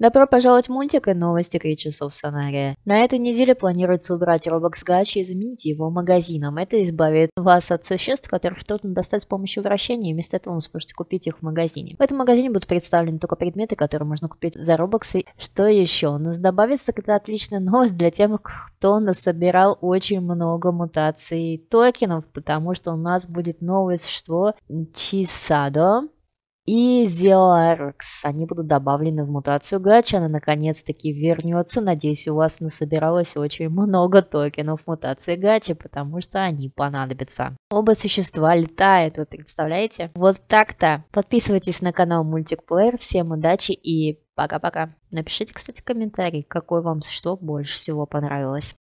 Добро пожаловать в мультик и новости Крит часов сценария. На этой неделе планируется убрать Roblox Gacha и заменить его магазином. Это избавит вас от существ, которых трудно достать с помощью вращения, и вместо этого вы сможете купить их в магазине. В этом магазине будут представлены только предметы, которые можно купить за Robux. И что еще? У нас добавится какая-то отличная новость для тех, кто насобирал очень много мутаций токенов, потому что у нас будет новое существо Чисадо и Зеларкс. Они будут добавлены в мутацию Гача. Она наконец-таки вернется. Надеюсь, у вас насобиралось очень много токенов мутации Гача, потому что они понадобятся. Оба существа летают, вы представляете? Вот так-то. Подписывайтесь на канал Мультикплеер. Всем удачи и пока-пока. Напишите, кстати, комментарий, какое вам существо больше всего понравилось.